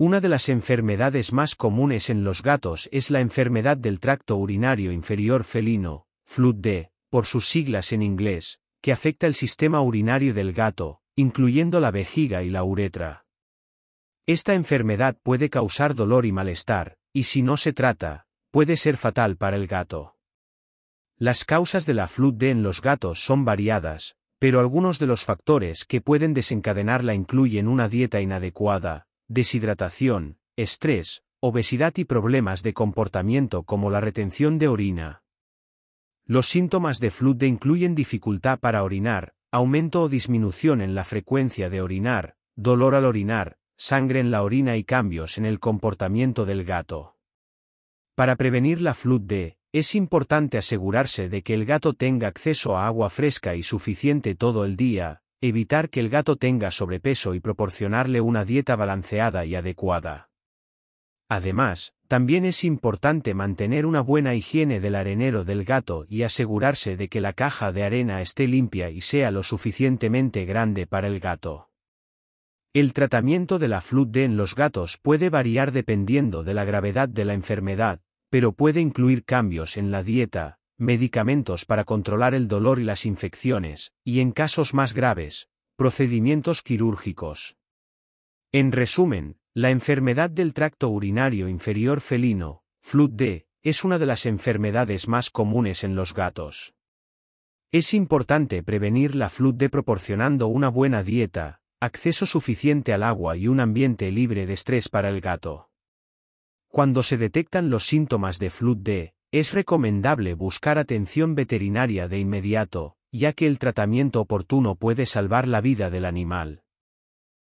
Una de las enfermedades más comunes en los gatos es la enfermedad del tracto urinario inferior felino, D, por sus siglas en inglés, que afecta el sistema urinario del gato, incluyendo la vejiga y la uretra. Esta enfermedad puede causar dolor y malestar, y si no se trata, puede ser fatal para el gato. Las causas de la D en los gatos son variadas, pero algunos de los factores que pueden desencadenarla incluyen una dieta inadecuada, deshidratación, estrés, obesidad y problemas de comportamiento como la retención de orina. Los síntomas de FLUDE incluyen dificultad para orinar, aumento o disminución en la frecuencia de orinar, dolor al orinar, sangre en la orina y cambios en el comportamiento del gato. Para prevenir la FLUDE, es importante asegurarse de que el gato tenga acceso a agua fresca y suficiente todo el día, Evitar que el gato tenga sobrepeso y proporcionarle una dieta balanceada y adecuada. Además, también es importante mantener una buena higiene del arenero del gato y asegurarse de que la caja de arena esté limpia y sea lo suficientemente grande para el gato. El tratamiento de la FLUDE en los gatos puede variar dependiendo de la gravedad de la enfermedad, pero puede incluir cambios en la dieta, medicamentos para controlar el dolor y las infecciones, y en casos más graves, procedimientos quirúrgicos. En resumen, la enfermedad del tracto urinario inferior felino, FLUT D, es una de las enfermedades más comunes en los gatos. Es importante prevenir la FLUT D proporcionando una buena dieta, acceso suficiente al agua y un ambiente libre de estrés para el gato. Cuando se detectan los síntomas de FLUT D, es recomendable buscar atención veterinaria de inmediato, ya que el tratamiento oportuno puede salvar la vida del animal.